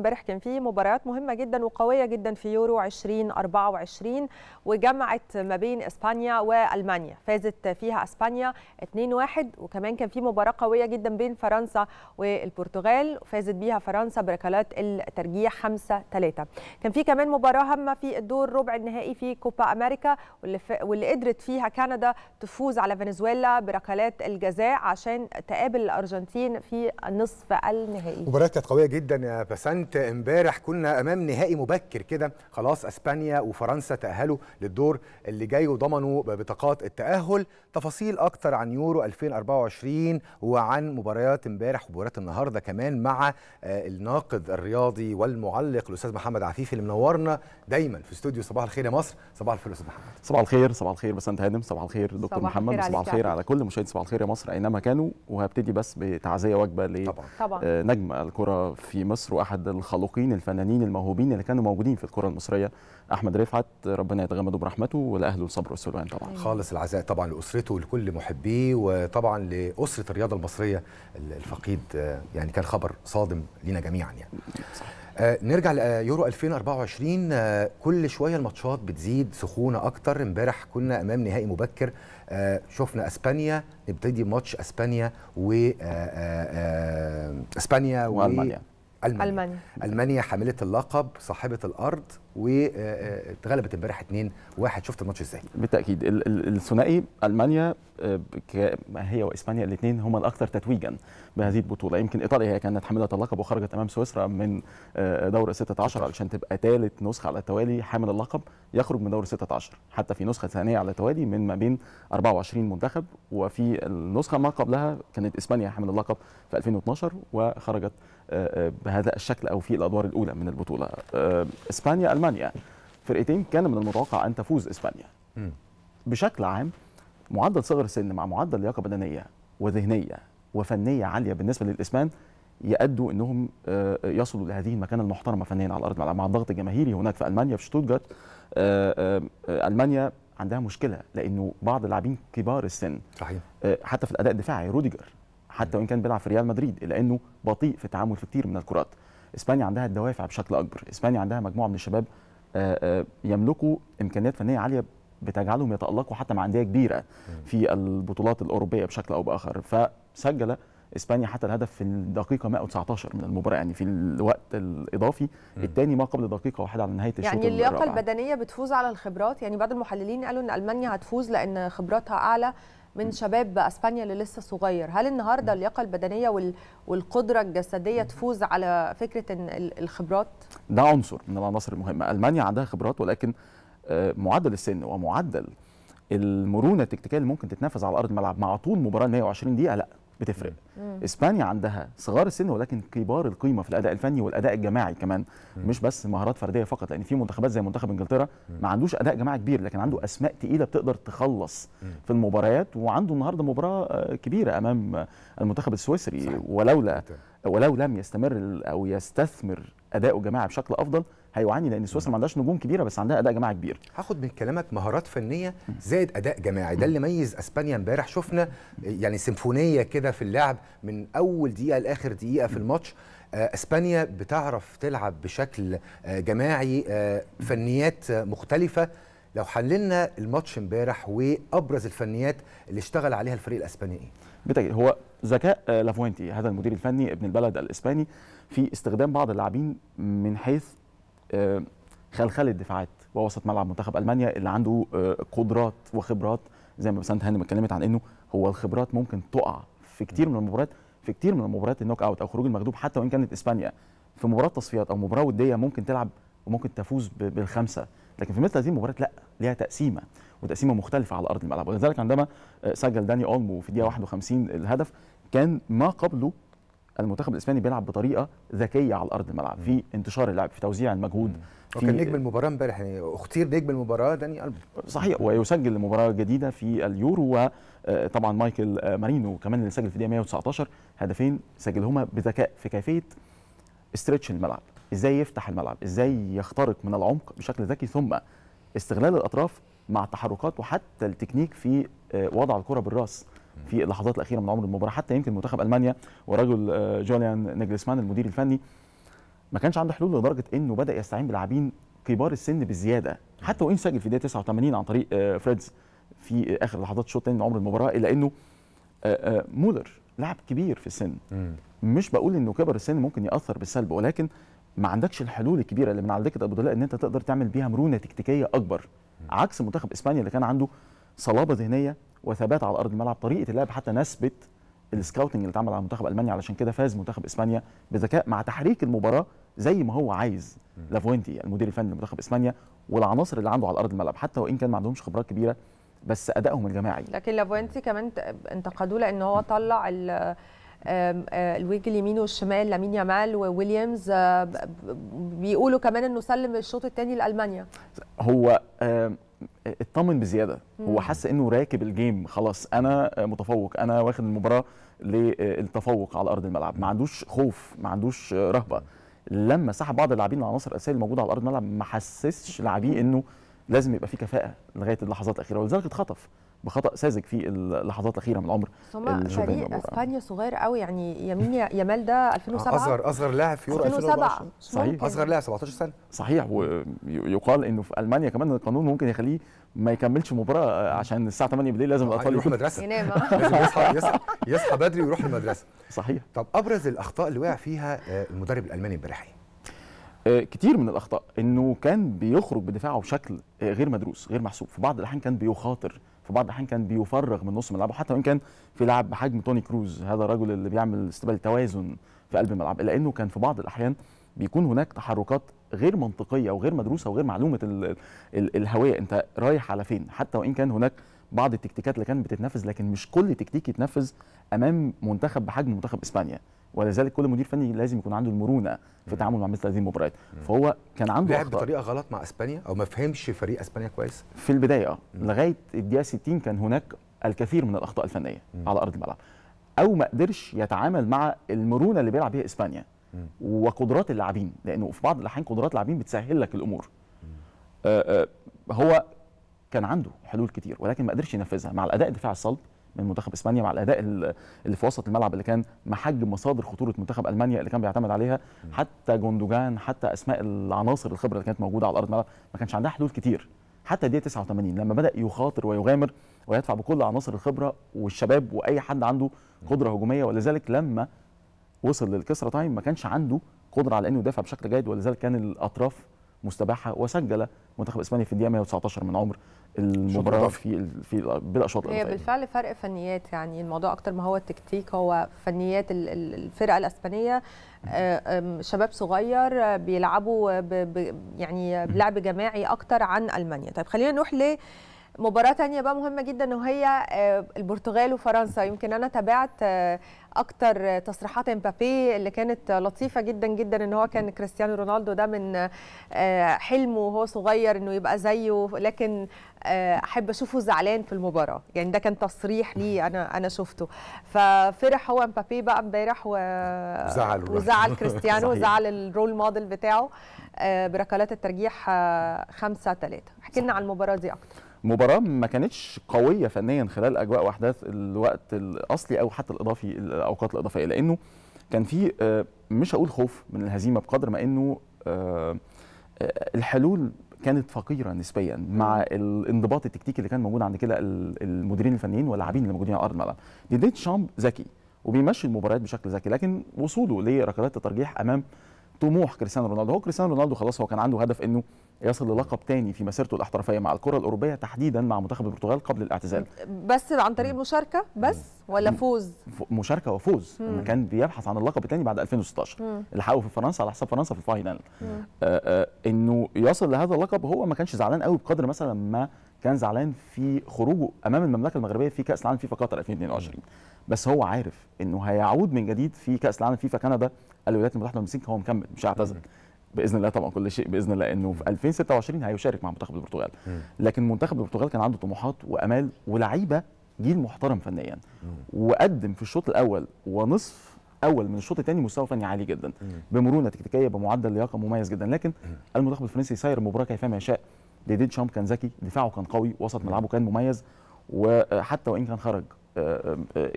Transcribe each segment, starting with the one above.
امبارح كان في مباريات مهمه جدا وقويه جدا في يورو 2024 وجمعت ما بين اسبانيا والمانيا فازت فيها اسبانيا 2-1 وكمان كان في مباراه قويه جدا بين فرنسا والبرتغال فازت بيها فرنسا بركلات الترجيح 5-3 كان في كمان مباراه هامه في الدور ربع النهائي في كوبا امريكا واللي, ف... واللي قدرت فيها كندا تفوز على فنزويلا بركلات الجزاء عشان تقابل الارجنتين في النصف النهائي مباراه كانت قويه جدا يا بسان انت امبارح كنا امام نهائي مبكر كده خلاص اسبانيا وفرنسا تاهلوا للدور اللي جاي وضمنوا بطاقات التاهل تفاصيل اكتر عن يورو 2024 وعن مباريات امبارح ومباريات النهارده كمان مع آه، الناقد الرياضي والمعلق الاستاذ محمد عفيفي اللي منورنا دايما في استوديو صباح الخير يا مصر صباح الفل استاذ محمد صباح الخير صباح الخير بس انت هادم صباح الخير دكتور صباح محمد صباح الخير على كل مشاهد صباح الخير يا مصر اينما كانوا وهبتدي بس بتعزيه وجبه ل نجم الكره في مصر واحد الخلوقين الفنانين الموهوبين اللي كانوا موجودين في الكره المصريه احمد رفعت ربنا يتغمده برحمته ولاهله الصبر والسلوان طبعا أيوة. خالص العزاء طبعا لاسرته ولكل محبيه وطبعا لاسره الرياضه المصريه الفقيد آه، يعني كان خبر صادم لينا جميعا يعني آه نرجع ليورو آه، 2024 آه كل شويه الماتشات بتزيد سخونه اكتر امبارح كنا امام نهائي مبكر آه شفنا اسبانيا نبتدي ماتش اسبانيا و آه، اسبانيا والمانيا المانيا المانيا, ألمانيا حامله اللقب صاحبه الارض واتغلبت آه، آه، امبارح 2 1 شفت الماتش ازاي بالتاكيد الثنائي المانيا آه، هي واسبانيا الاثنين هما الاكثر تتويجا بهذه البطوله يمكن ايطاليا هي كانت حامله اللقب وخرجت امام سويسرا من دور 16 علشان تبقى ثالث نسخه على التوالي حامل اللقب يخرج من دور 16 حتى في نسخه ثانيه على التوالي من ما بين 24 منتخب وفي النسخه ما قبلها كانت اسبانيا حامل اللقب في 2012 وخرجت بهذا الشكل او في الادوار الاولى من البطوله آه، اسبانيا المانيا فرقتين كان من المتوقع ان تفوز اسبانيا بشكل عام معدل صغر سن مع معدل لياقه بدنيه وذهنيه وفنيه عاليه بالنسبه للاسبان يأدوا انهم آه، يصلوا لهذه المكانه المحترمه فنيا على ارض الملعب مع الضغط الجماهيري هناك في المانيا في شتوتجارت آه، المانيا عندها مشكله لانه بعض اللاعبين كبار السن صحيح حتى في الاداء الدفاعي روديجر حتى وان كان بيلعب في ريال مدريد الا انه بطيء في التعامل في كتير من الكرات اسبانيا عندها الدوافع بشكل اكبر اسبانيا عندها مجموعه من الشباب آه، آه، يملكوا امكانيات فنيه عاليه بتجعلهم يتالقوا حتى مع انديه كبيره في البطولات الاوروبيه بشكل او باخر فسجل اسبانيا حتى الهدف في الدقيقه 119 من المباراه يعني في الوقت الاضافي الثاني ما قبل دقيقه واحده على نهايه الشوط يعني اللياقه البدنيه بتفوز على الخبرات يعني بعض المحللين قالوا ان المانيا هتفوز لان خبراتها اعلى من شباب اسبانيا اللي لسه صغير هل النهارده اللياقه البدنيه والقدره الجسديه تفوز على فكره الخبرات ده عنصر من العناصر المهمه المانيا عندها خبرات ولكن آه، معدل السن ومعدل المرونه التكتيكيه اللي ممكن تتنافس على ارض الملعب مع طول مباراه 120 دقيقه لا بتفرق مم. اسبانيا عندها صغار السن ولكن كبار القيمه في الاداء الفني والاداء الجماعي كمان مم. مش بس مهارات فرديه فقط لان في منتخبات زي منتخب انجلترا ما عندوش اداء جماعي كبير لكن عنده اسماء تقيله بتقدر تخلص مم. في المباريات وعنده النهارده مباراه آه، كبيره امام آه، المنتخب السويسري صحيح. ولولا ولو لم يستمر او يستثمر اداؤه الجماعي بشكل افضل هيعاني لان سويسرا ما عندهاش نجوم كبيره بس عندها اداء جماعي كبير هاخد من كلامك مهارات فنيه زائد اداء جماعي ده اللي ميز اسبانيا امبارح شفنا يعني سيمفونيه كده في اللعب من اول دقيقه لاخر دقيقه في الماتش آه، اسبانيا بتعرف تلعب بشكل آه، جماعي آه، فنيات مختلفه لو حللنا الماتش امبارح وابرز الفنيات اللي اشتغل عليها الفريق الاسباني ايه هو ذكاء لافوينتي هذا المدير الفني ابن البلد الاسباني في استخدام بعض اللاعبين من حيث آه، خلخله الدفاعات ووسط ملعب منتخب المانيا اللي عنده آه، قدرات وخبرات زي ما بسنت هانم اتكلمت عن انه هو الخبرات ممكن تقع في كتير من المباريات في كتير من المباريات النوك اوت او خروج المغلوب حتى وان كانت اسبانيا في مباراه تصفيات او مباراه وديه ممكن تلعب وممكن تفوز بالخمسه لكن في مثل هذه المباريات لا ليها تقسيمه وتقسيمه مختلفه على ارض الملعب ولذلك عندما آه، سجل داني اولمو في الدقيقه 51 الهدف كان ما قبله المنتخب الاسباني بيلعب بطريقه ذكيه على ارض الملعب في انتشار اللعب في توزيع المجهود في وكان نجم المباراه امبارح يعني اختير نجم المباراه داني الب صحيح ويسجل المباراه الجديده في اليورو وطبعا آه، مايكل آه، مارينو كمان اللي سجل في الدقيقه 119 هدفين سجلهما بذكاء في كيفيه استرتش الملعب ازاي يفتح الملعب ازاي يخترق من العمق بشكل ذكي ثم استغلال الاطراف مع التحركات وحتى التكنيك في آه، وضع الكره بالراس في اللحظات الاخيره من عمر المباراه حتى يمكن منتخب المانيا ورجل آه، جوليان نجلسمان المدير الفني ما كانش عنده حلول لدرجه انه بدا يستعين بلاعبين كبار السن بزياده حتى وان سجل في الدقيقه 89 عن طريق آه، فريدز في آه، اخر لحظات الشوط الثاني من عمر المباراه الا انه مولر لاعب كبير في السن مش بقول انه كبر السن ممكن ياثر بالسلب ولكن ما عندكش الحلول الكبيره اللي من على دكه ابو ان انت تقدر تعمل بيها مرونه تكتيكيه اكبر عكس منتخب اسبانيا اللي كان عنده صلابه ذهنيه وثبات على ارض الملعب طريقه اللعب حتى نسبه السكاوتنج اللي اتعمل على منتخب المانيا علشان كده فاز منتخب اسبانيا بذكاء مع تحريك المباراه زي ما هو عايز لافوينتي المدير الفني لمنتخب اسبانيا والعناصر اللي عنده على ارض الملعب حتى وان كان ما عندهمش خبرات كبيره بس ادائهم الجماعي لكن لافوينتي كمان انتقدوه لان هو طلع آه، الويج اليمين والشمال لامين يامال وويليامز آه، بيقولوا كمان انه سلم الشوط الثاني لالمانيا هو اطمن بزياده هو حس انه راكب الجيم خلاص انا متفوق انا واخد المباراه للتفوق على ارض الملعب ما عندوش خوف ما عندوش رهبه لما سحب بعض اللاعبين العناصر الاساسيه الموجوده على ارض الملعب ما حسسش لاعبيه انه لازم يبقى في كفاءه لغايه اللحظات الاخيره ولذلك اتخطف بخطا ساذج في اللحظات الاخيره من عمر ثم فريق اسبانيا صغير قوي يعني يمين يمال ده 2007 اصغر اصغر لاعب في يورو 2007 صحيح اصغر لاعب 17 سنه صحيح ويقال انه في المانيا كمان القانون ممكن يخليه ما يكملش مباراه عشان الساعه 8 بالليل لازم الاطفال يروح المدرسه ينام يصحى يصحى يصحى بدري ويروح المدرسه صحيح طب ابرز الاخطاء اللي وقع فيها آه، المدرب الالماني امبارح إيه؟ آه، كتير من الاخطاء انه كان بيخرج بدفاعه بشكل آه، غير مدروس غير محسوب في بعض الاحيان كان بيخاطر في بعض الاحيان كان بيفرغ من نص ملعبه حتى وان كان في لاعب بحجم توني كروز هذا الرجل اللي بيعمل استقبال توازن في قلب الملعب الا انه كان في بعض الاحيان بيكون هناك تحركات غير منطقيه وغير مدروسه وغير معلومه الـ الـ الهويه انت رايح على فين حتى وان كان هناك بعض التكتيكات اللي كانت بتتنفذ لكن مش كل تكتيك يتنفذ امام منتخب بحجم منتخب اسبانيا ولذلك كل مدير فني لازم يكون عنده المرونه في التعامل مع مثل هذه المباريات فهو كان عنده لعب بطريقه غلط مع اسبانيا او ما فهمش فريق اسبانيا كويس في البدايه اه لغايه الدقيقه 60 كان هناك الكثير من الاخطاء الفنيه مم. على ارض الملعب او ما قدرش يتعامل مع المرونه اللي بيلعب بيها اسبانيا مم. وقدرات اللاعبين لانه في بعض الاحيان قدرات اللاعبين بتسهل لك الامور آه، آه، هو كان عنده حلول كتير ولكن ما قدرش ينفذها مع الاداء الدفاع الصلب من منتخب اسبانيا مع الاداء اللي في وسط الملعب اللي كان محجم مصادر خطوره منتخب المانيا اللي كان بيعتمد عليها حتى جوندوجان حتى اسماء العناصر الخبره اللي كانت موجوده على ارض الملعب ما كانش عندها حلول كتير حتى دي 89 لما بدا يخاطر ويغامر ويدفع بكل عناصر الخبره والشباب واي حد عنده قدره هجوميه ولذلك لما وصل للكسره تايم ما كانش عنده قدره على انه يدافع بشكل جيد ولذلك كان الاطراف مستباحه وسجل منتخب اسبانيا في الدقيقه 119 من عمر المباراه في في بلا شوط هي بالفعل فرق فنيات يعني الموضوع اكتر ما هو التكتيك هو فنيات الفرقه الاسبانيه آه، شباب صغير بيلعبوا يعني بلعب جماعي اكتر عن المانيا طيب خلينا نروح ل مباراه تانية بقى مهمه جدا وهي آه، البرتغال وفرنسا يمكن انا تابعت آه، اكتر تصريحات امبابي اللي كانت لطيفه جدا جدا ان هو كان كريستيانو رونالدو ده من آه، حلمه وهو صغير انه يبقى زيه لكن احب اشوفه زعلان في المباراه يعني ده كان تصريح ليه انا انا شفته ففرح هو امبابي بقى امبارح و... وزعل كريستيانو وزعل الرول موديل بتاعه بركلات الترجيح 5 3 احكي لنا عن المباراه دي اكتر مباراه ما كانتش قويه فنيا خلال اجواء واحداث الوقت الاصلي او حتى الاضافي الاوقات الاضافيه لانه كان في آه، مش هقول خوف من الهزيمه بقدر ما انه آه، آه، الحلول كانت فقيره نسبيا مع الانضباط التكتيكي اللي كان موجود عند كلا المديرين الفنيين واللاعبين اللي موجودين على ارض الملعب ديدي تشامب ذكي وبيمشي المباريات بشكل ذكي لكن وصوله لركلات الترجيح امام طموح كريستيانو رونالدو هو كريستيانو رونالدو خلاص هو كان عنده هدف انه يصل للقب تاني في مسيرته الاحترافيه مع الكره الاوروبيه تحديدا مع منتخب البرتغال قبل الاعتزال بس عن طريق مشاركه بس ولا فوز مشاركه وفوز لما كان بيبحث عن اللقب التاني بعد 2016 اللي حققه في فرنسا على حساب فرنسا في الفاينل آه، آه، انه يصل لهذا اللقب هو ما كانش زعلان قوي بقدر مثلا ما كان زعلان في خروجه امام المملكه المغربيه في كاس العالم فيفا قطر 2022 بس هو عارف انه هيعود من جديد في كاس العالم فيفا كندا الولايات المتحده والمكسيك هو مكمل مش هيعتزل باذن الله طبعا كل شيء باذن الله انه في 2026 هيشارك مع منتخب البرتغال لكن منتخب البرتغال كان عنده طموحات وامال ولعيبه جيل محترم فنيا وقدم في الشوط الاول ونصف اول من الشوط الثاني مستوى فني عالي جدا بمرونه تكتيكيه بمعدل لياقه مميز جدا لكن المنتخب الفرنسي سير المباراه كيفما يشاء ديديد شامب كان ذكي دفاعه كان قوي وسط ملعبه كان مميز وحتى وان كان خرج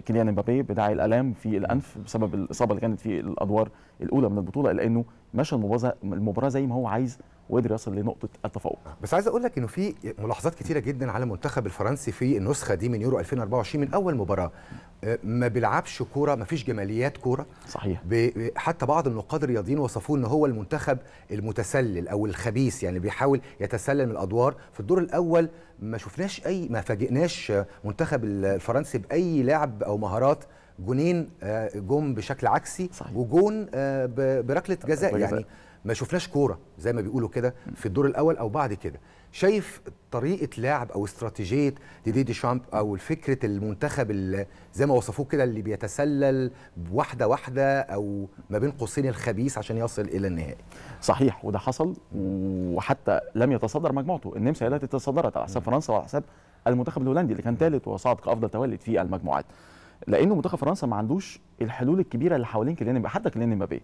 كيليان امبابي بداعي الالام في الانف بسبب الاصابه اللي كانت في الادوار الاولى من البطوله لانه مشى المباراه المباراه زي ما هو عايز وقدر يصل لنقطه التفوق بس عايز اقول لك انه في ملاحظات كتيره جدا على المنتخب الفرنسي في النسخه دي من يورو 2024 من اول مباراه أه، ما بيلعبش كوره ما فيش جماليات كوره صحيح حتى بعض النقاد الرياضيين وصفوه ان هو المنتخب المتسلل او الخبيث يعني بيحاول يتسلل من الادوار في الدور الاول ما شفناش اي ما فاجئناش منتخب الفرنسي باي لعب او مهارات جونين أه، جم بشكل عكسي صحيح. وجون أه، بركله جزاء طيب. يعني ما شفناش كوره زي ما بيقولوا كده في الدور الاول او بعد كده شايف طريقه لعب او استراتيجيه ديدي دي شامب او فكره المنتخب اللي زي ما وصفوه كده اللي بيتسلل واحده واحده او ما بين قوسين الخبيث عشان يصل الى النهائي صحيح وده حصل وحتى لم يتصدر مجموعته النمسا هي التي تصدرت على حساب فرنسا وعلى حساب المنتخب الهولندي اللي كان ثالث وصعد كافضل تولد في المجموعات لانه منتخب فرنسا ما عندوش الحلول الكبيره اللي حوالين كيليان حتى كيليان مبابي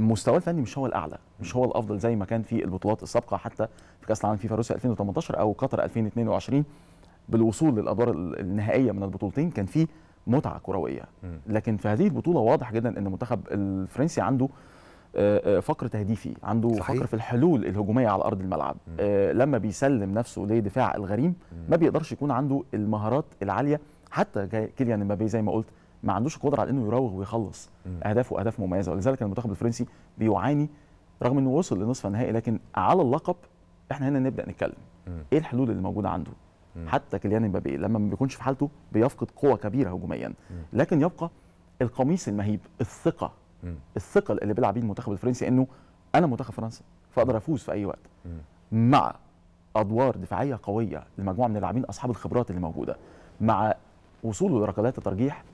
مستواه الفني مش هو الاعلى مش هو الافضل زي ما كان في البطولات السابقه حتى في كاس العالم فيفا روسيا 2018 او قطر 2022 بالوصول للادوار النهائيه من البطولتين كان في متعه كرويه لكن في هذه البطوله واضح جدا ان المنتخب الفرنسي عنده آه، آه، فقر تهديفي عنده صحيح. فقر في الحلول الهجوميه على ارض الملعب آه، لما بيسلم نفسه لدفاع الغريم ما بيقدرش يكون عنده المهارات العاليه حتى كيليان مبابي زي ما قلت ما عندوش القدره على انه يراوغ ويخلص اهدافه اهداف مميزه ولذلك المنتخب الفرنسي بيعاني رغم انه وصل لنصف النهائي لكن على اللقب احنا هنا نبدا نتكلم ايه الحلول اللي موجوده عنده حتى كيليان امبابي لما ما بيكونش في حالته بيفقد قوه كبيره هجوميا لكن يبقى القميص المهيب الثقه الثقه اللي بيلعب بيه المنتخب الفرنسي انه انا منتخب فرنسا فاقدر افوز في اي وقت مع ادوار دفاعيه قويه لمجموعه من اللاعبين اصحاب الخبرات اللي موجوده مع وصوله لركلات الترجيح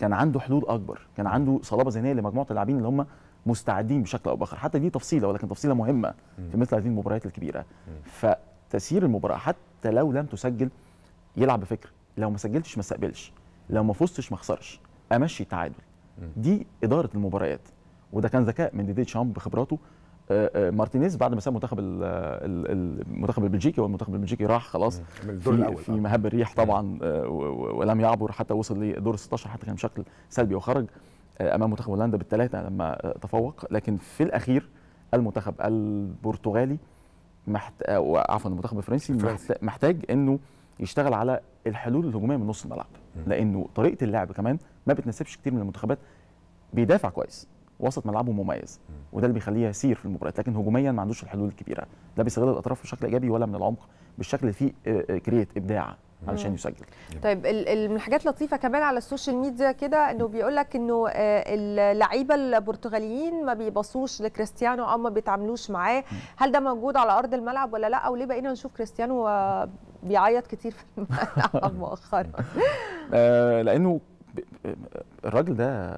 كان عنده حلول اكبر كان عنده صلابه ذهنيه لمجموعه اللاعبين اللي هم مستعدين بشكل او باخر حتى دي تفصيله ولكن تفصيله مهمه في مثل هذه المباريات الكبيره فتسيير المباراه حتى لو لم تسجل يلعب بفكر لو ما سجلتش ما استقبلش لو ما فزتش ما خسرش امشي تعادل دي اداره المباريات وده كان ذكاء من ديدي تشامب بخبراته آه، آه، مارتينيز بعد ما ساب منتخب المنتخب البلجيكي والمنتخب البلجيكي راح خلاص في, في آه. مهب الريح طبعا ولم يعبر حتى وصل لدور 16 حتى كان بشكل سلبي وخرج امام منتخب هولندا بالثلاثه لما تفوق لكن في الاخير المنتخب البرتغالي محت... عفوا المنتخب الفرنسي محتاج انه يشتغل على الحلول الهجوميه من نص الملعب لانه طريقه اللعب كمان ما بتناسبش كتير من المنتخبات بيدافع كويس وسط ملعبه مميز وده اللي بيخليه يسير في المباريات لكن هجوميا ما عندوش الحلول الكبيره لا بيستغل الاطراف بشكل ايجابي ولا من العمق بالشكل اللي فيه كريت آه، آه، ابداع علشان يسجل طيب من الحاجات لطيفه كمان على السوشيال ميديا كده انه بيقول لك انه آه، اللعيبه البرتغاليين ما بيبصوش لكريستيانو او ما بيتعاملوش معاه هل ده موجود على ارض الملعب ولا لا او ليه بقينا نشوف كريستيانو بيعيط كتير في الملعب مؤخرا لانه الراجل ده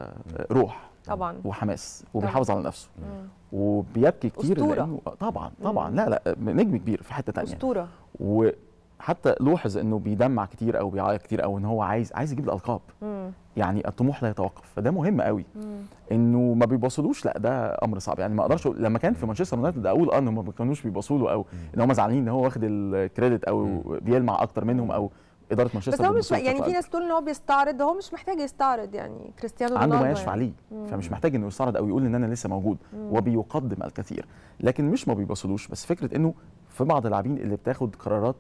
روح طبعا وحماس وبيحافظ على نفسه مم. وبيبكي كتير أسطورة. لانه طبعا طبعا مم. لا لا نجم كبير في حته ثانيه اسطوره وحتى لوحظ انه بيدمع كتير او بيعيط كتير او ان هو عايز عايز يجيب الالقاب مم. يعني الطموح لا يتوقف فده مهم قوي انه ما بيبصلوش لا ده امر صعب يعني ما اقدرش لما كان في مانشستر يونايتد اقول اه ان هم ما كانوش بيبصوا له او ان هم زعلانين ان هو واخد الكريدت او بيلمع اكتر منهم او اداره مانشستر بس هو مش يعني في ناس تقول ان هو بيستعرض هو مش محتاج يستعرض يعني كريستيانو رونالدو عنده ما يشفع يعني. ليه فمش محتاج انه يستعرض او يقول ان انا لسه موجود وبيقدم الكثير لكن مش ما بيبصلوش بس فكره انه في بعض اللاعبين اللي بتاخد قرارات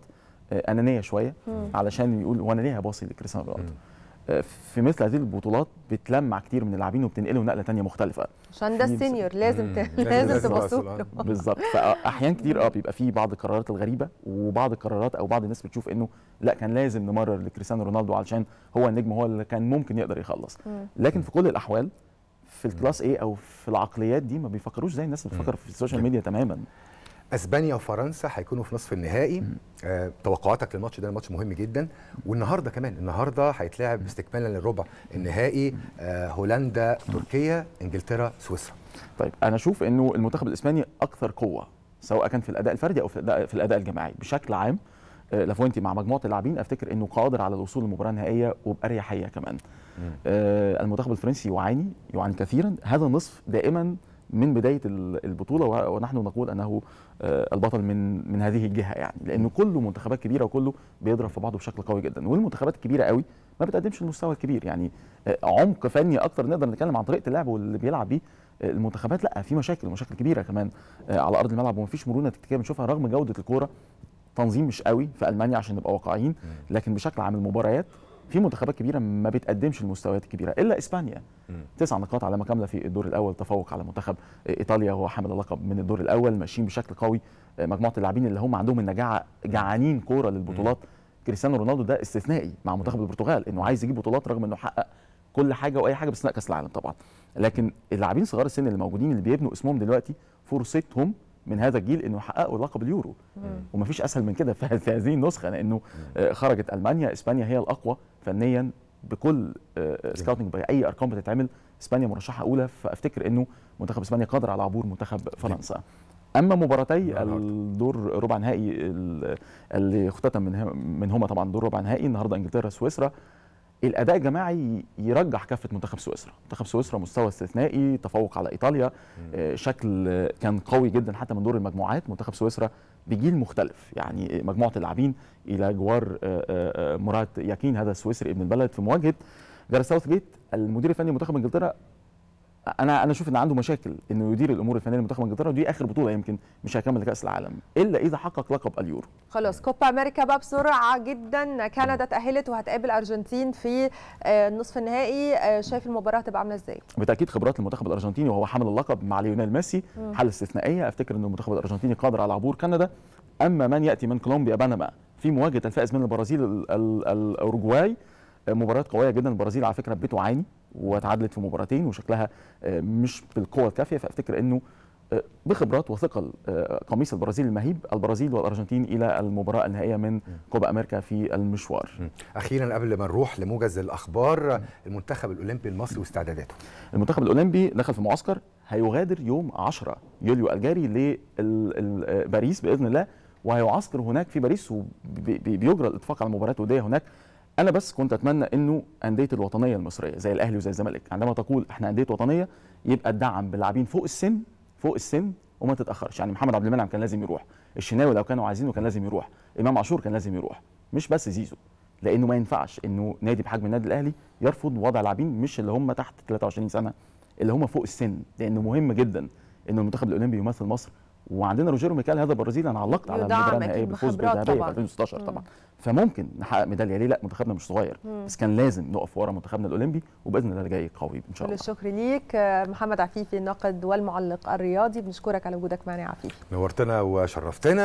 آه، انانيه شويه علشان يقول وانا ليه هباصي لكريستيانو رونالدو في مثل هذه البطولات بتلمع كتير من اللاعبين وبتنقلهم نقله ثانيه مختلفه عشان ده السينيور لازم لازم تبصوا بالظبط فاحيان كتير اه بيبقى في بعض القرارات الغريبه وبعض القرارات او بعض الناس بتشوف انه لا كان لازم نمرر لكريستيانو رونالدو علشان هو النجم هو اللي كان ممكن يقدر يخلص لكن في كل الاحوال في الكلاس ايه او في العقليات دي ما بيفكروش زي الناس اللي بتفكر في السوشيال ميديا تماما اسبانيا وفرنسا هيكونوا في نصف النهائي آه، توقعاتك للماتش ده ماتش مهم جدا والنهارده كمان النهارده هيتلعب استكمالا للربع النهائي آه، هولندا تركيا انجلترا سويسرا طيب انا اشوف انه المنتخب الاسباني اكثر قوه سواء كان في الاداء الفردي او في الاداء, الجماعي بشكل عام لافونتي آه، لافوينتي مع مجموعه اللاعبين افتكر انه قادر على الوصول للمباراه النهائيه وباريحيه كمان آه، المنتخب الفرنسي يعاني يعاني كثيرا هذا النصف دائما من بدايه البطوله ونحن نقول انه آه، البطل من من هذه الجهه يعني لان كله منتخبات كبيره وكله بيضرب في بعضه بشكل قوي جدا والمنتخبات الكبيره قوي ما بتقدمش المستوى الكبير يعني آه، عمق فني اكتر نقدر نتكلم عن طريقه اللعب واللي بيلعب بيه آه، المنتخبات لا في مشاكل مشاكل كبيره كمان على ارض الملعب ومفيش مرونه تكتيكيه بنشوفها رغم جوده الكوره تنظيم مش قوي في المانيا عشان نبقى واقعيين لكن بشكل عام المباريات في منتخبات كبيره ما بتقدمش المستويات الكبيره الا اسبانيا تسع نقاط علامه كامله في الدور الاول تفوق على منتخب ايطاليا هو حامل اللقب من الدور الاول ماشيين بشكل قوي آه، مجموعه اللاعبين اللي هم عندهم النجاعه جعانين كوره للبطولات كريستيانو رونالدو ده استثنائي مع منتخب البرتغال انه عايز يجيب بطولات رغم انه حقق كل حاجه واي حاجه بس كاس العالم طبعا لكن اللاعبين صغار السن اللي موجودين اللي بيبنوا اسمهم دلوقتي فرصتهم من هذا الجيل انه يحققوا لقب اليورو ومفيش اسهل من كده في هذه النسخه لانه آه، خرجت المانيا اسبانيا هي الاقوى فنيا بكل سكاوتنج آه، آه، باي ارقام بتتعمل اسبانيا مرشحه اولى فافتكر انه منتخب اسبانيا قادر على عبور منتخب فرنسا اما مباراتي الدور ربع نهائي اللي اختتم منهما طبعا دور ربع نهائي النهارده انجلترا سويسرا الاداء الجماعي يرجح كافه منتخب سويسرا منتخب سويسرا مستوى استثنائي تفوق على ايطاليا آه، شكل كان قوي جدا حتى من دور المجموعات منتخب سويسرا بجيل مختلف يعني مجموعه اللاعبين الى جوار آه، آه، مراد ياكين هذا السويسري ابن البلد في مواجهه جاري ساوث جيت المدير الفني لمنتخب انجلترا انا انا اشوف ان عنده مشاكل انه يدير الامور الفنيه لمنتخب انجلترا ودي اخر بطوله يمكن مش هيكمل لكاس العالم الا اذا حقق لقب اليورو خلاص كوبا امريكا بقى بسرعه جدا كندا تاهلت وهتقابل ارجنتين في النصف آه، النهائي آه، شايف المباراه هتبقى عامله ازاي بالتاكيد خبرات المنتخب الارجنتيني وهو حامل اللقب مع ليونيل ميسي حاله استثنائيه افتكر ان المنتخب الارجنتيني قادر على عبور كندا اما من ياتي من كولومبيا بنما في مواجهه الفائز من البرازيل الاوروجواي مباريات قويه جدا البرازيل على فكره بتعاني وتعادلت في مباراتين وشكلها آه، مش بالقوه الكافيه فافتكر انه آه، بخبرات وثقل آه، قميص البرازيل المهيب البرازيل والارجنتين الى المباراه النهائيه من كوبا امريكا في المشوار. اخيرا قبل ما نروح لموجز الاخبار المنتخب الاولمبي المصري واستعداداته. المنتخب الاولمبي دخل في معسكر هيغادر يوم 10 يوليو الجاري لباريس باذن الله وهيعسكر هناك في باريس وبيجرى الاتفاق على مباريات وديه هناك انا بس كنت اتمنى انه انديه الوطنيه المصريه زي الاهلي وزي الزمالك عندما تقول احنا انديه وطنيه يبقى الدعم باللاعبين فوق السن فوق السن وما تتاخرش يعني محمد عبد المنعم كان لازم يروح الشناوي لو كانوا عايزينه كان لازم يروح امام عاشور كان لازم يروح مش بس زيزو لانه ما ينفعش انه نادي بحجم النادي الاهلي يرفض وضع لاعبين مش اللي هم تحت 23 سنه اللي هم فوق السن لانه مهم جدا ان المنتخب الاولمبي يمثل مصر وعندنا روجيرو ميكال هذا البرازيلي انا علقت على المباراه النهائيه بالفوز بالذهبيه في 2016 طبعا فممكن نحقق ميداليه ليه لا منتخبنا مش صغير مم. بس كان لازم نقف ورا منتخبنا الاولمبي وباذن الله جاي قوي ان شاء الله كل الشكر ليك محمد عفيفي الناقد والمعلق الرياضي بنشكرك على وجودك معنا يا عفيفي نورتنا وشرفتنا